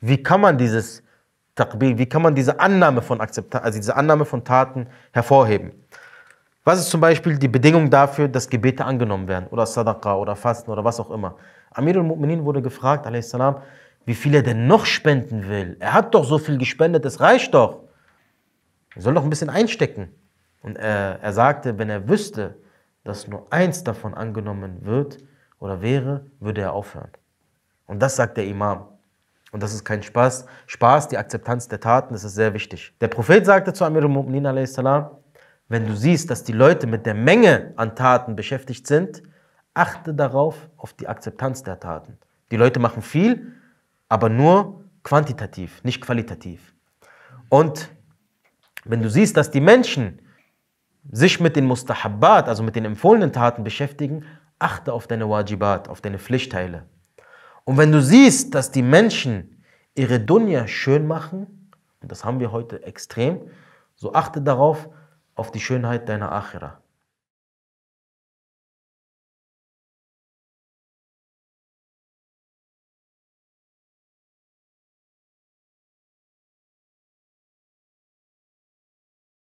Wie kann man dieses Taqbil, wie kann man diese Annahme von Akzeptanz, also diese Annahme von Taten hervorheben? Was ist zum Beispiel die Bedingung dafür, dass Gebete angenommen werden oder Sadaqa oder Fasten oder was auch immer? Amirul Mu'minin wurde gefragt, salam, wie viel er denn noch spenden will. Er hat doch so viel gespendet, es reicht doch. Er soll doch ein bisschen einstecken. Und er, er sagte, wenn er wüsste, dass nur eins davon angenommen wird oder wäre, würde er aufhören. Und das sagt der Imam. Und das ist kein Spaß. Spaß, die Akzeptanz der Taten, das ist sehr wichtig. Der Prophet sagte zu Amir al-Mu'minin a.s., wenn du siehst, dass die Leute mit der Menge an Taten beschäftigt sind, achte darauf, auf die Akzeptanz der Taten. Die Leute machen viel, aber nur quantitativ, nicht qualitativ. Und wenn du siehst, dass die Menschen sich mit den Mustahabbat, also mit den empfohlenen Taten beschäftigen, achte auf deine Wajibat, auf deine Pflichtteile. Und wenn du siehst, dass die Menschen ihre Dunya schön machen, und das haben wir heute extrem, so achte darauf, auf die Schönheit deiner Achira.